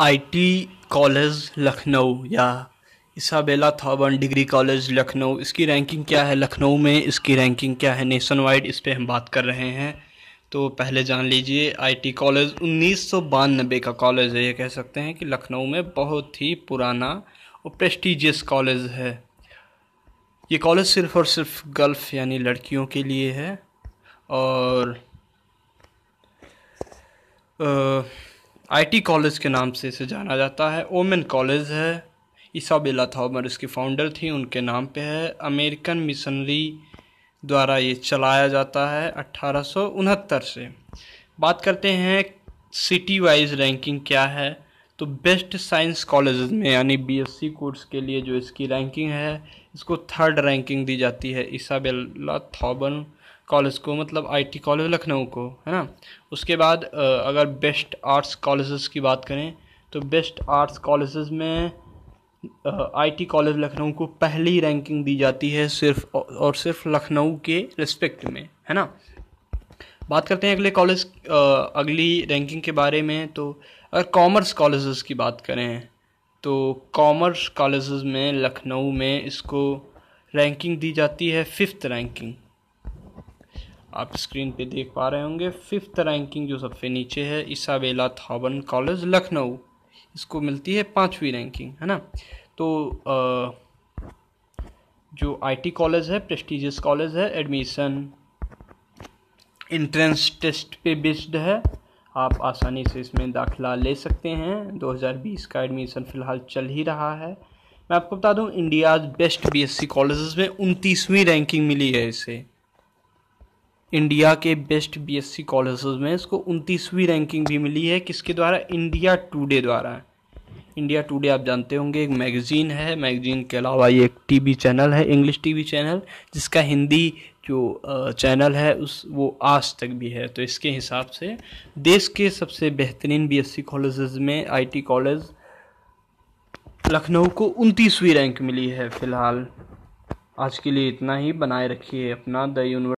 IT college Lucknow या Isabella थावन degree college Lucknow इसकी रैंकिंग क्या है लखनऊ में इसकी रैंकिंग क्या है नेशन वाइड इस पर हम बात कर रहे हैं तो पहले जान लीजिए आईटी कॉलेज उन्नीस का कॉलेज है ये कह सकते हैं कि लखनऊ में बहुत ही पुराना और प्रेस्टिजियस कॉलेज है ये कॉलेज सिर्फ़ और सिर्फ गल्फ़ यानी लड़कियों के लिए है और आ, आईटी कॉलेज के नाम से इसे जाना जाता है ओमेन कॉलेज है ईसाबेला थॉमर इसकी फाउंडर थी उनके नाम पे है अमेरिकन मिशनरी द्वारा ये चलाया जाता है अट्ठारह से बात करते हैं सिटी वाइज रैंकिंग क्या है तो बेस्ट साइंस कॉलेज में यानी बीएससी कोर्स के लिए जो इसकी रैंकिंग है इसको थर्ड रैंकिंग दी जाती है इसाबेला थॉबन कॉलेज को मतलब आईटी कॉलेज लखनऊ को है ना उसके बाद अगर बेस्ट आर्ट्स कॉलेजेस की बात करें तो बेस्ट आर्ट्स कॉलेजेस में आईटी कॉलेज लखनऊ को पहली रैंकिंग दी जाती है सिर्फ और सिर्फ लखनऊ के रिस्पेक्ट में है ना बात करते हैं अगले कॉलेज अगली रैंकिंग के बारे में तो अगर कॉमर्स कॉलेजेस की बात करें तो कॉमर्स कॉलेजेस में लखनऊ में इसको रैंकिंग दी जाती है फिफ्थ रैंकिंग आप स्क्रीन पे देख पा रहे होंगे फिफ्थ रैंकिंग जो सबसे नीचे है इसाबेला थावन कॉलेज लखनऊ इसको मिलती है पाँचवीं रैंकिंग है ना तो आ, जो आईटी कॉलेज है प्रेस्टिजियस कॉलेज है एडमिशन इंट्रेंस टेस्ट पे बेस्ड है आप आसानी से इसमें दाखिला ले सकते हैं 2020 का एडमिशन फ़िलहाल चल ही रहा है मैं आपको बता दूं इंडियाज बेस्ट बीएससी कॉलेजेस में उनतीसवीं रैंकिंग मिली है इसे इंडिया के बेस्ट बीएससी कॉलेजेस में इसको उनतीसवीं रैंकिंग भी मिली है किसके द्वारा इंडिया टुडे द्वारा इंडिया टुडे आप जानते होंगे एक मैगज़ीन है मैगज़ीन के अलावा ये एक टीवी चैनल है इंग्लिश टीवी चैनल जिसका हिंदी जो चैनल है उस वो आज तक भी है तो इसके हिसाब से देश के सबसे बेहतरीन बीएससी कॉलेजेस में आईटी कॉलेज लखनऊ को उनतीसवीं रैंक मिली है फ़िलहाल आज के लिए इतना ही बनाए रखिए अपना द यूनिवर्स